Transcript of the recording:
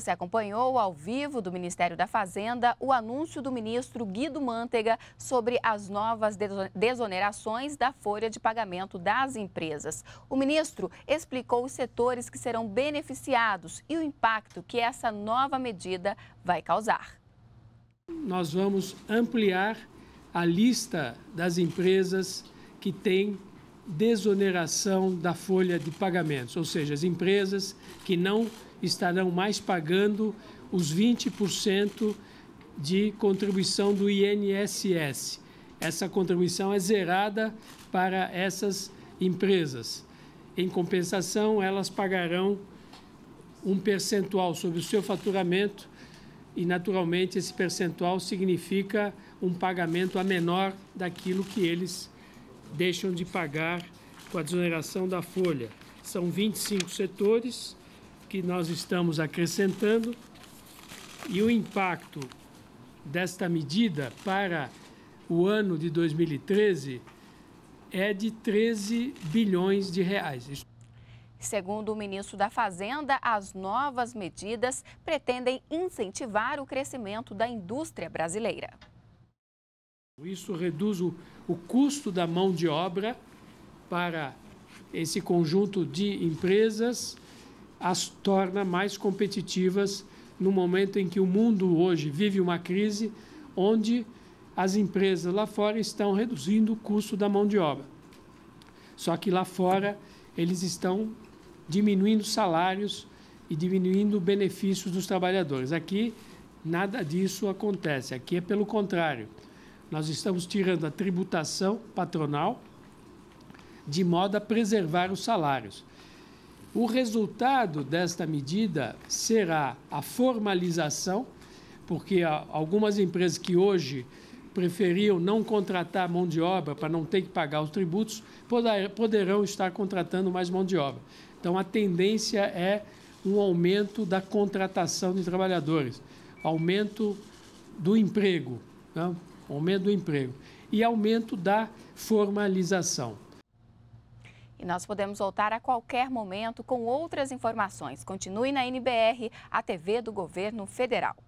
você acompanhou ao vivo do Ministério da Fazenda o anúncio do ministro Guido Mantega sobre as novas desonerações da folha de pagamento das empresas. O ministro explicou os setores que serão beneficiados e o impacto que essa nova medida vai causar. Nós vamos ampliar a lista das empresas que têm desoneração da folha de pagamentos, ou seja, as empresas que não estarão mais pagando os 20% de contribuição do INSS. Essa contribuição é zerada para essas empresas. Em compensação, elas pagarão um percentual sobre o seu faturamento e, naturalmente, esse percentual significa um pagamento a menor daquilo que eles deixam de pagar com a desoneração da folha. São 25 setores que nós estamos acrescentando e o impacto desta medida para o ano de 2013 é de 13 bilhões de reais. Segundo o ministro da Fazenda, as novas medidas pretendem incentivar o crescimento da indústria brasileira. Isso reduz o, o, custo da mão de obra para esse conjunto de empresas, as torna mais competitivas no momento em que o mundo hoje vive uma crise onde as empresas lá fora estão reduzindo o custo da mão de obra. Só que lá fora eles estão diminuindo salários e diminuindo benefícios dos trabalhadores. Aqui nada disso acontece, aqui é pelo contrário. Nós estamos tirando a tributação patronal de modo a preservar os salários. O resultado desta medida será a formalização, porque algumas empresas que hoje preferiam não contratar mão de obra para não ter que pagar os tributos poderão estar contratando mais mão de obra. Então, a tendência é um aumento da contratação de trabalhadores, aumento do emprego. Né? aumento do emprego e aumento da formalização. E nós podemos voltar a qualquer momento com outras informações. Continue na NBR, a TV do Governo Federal.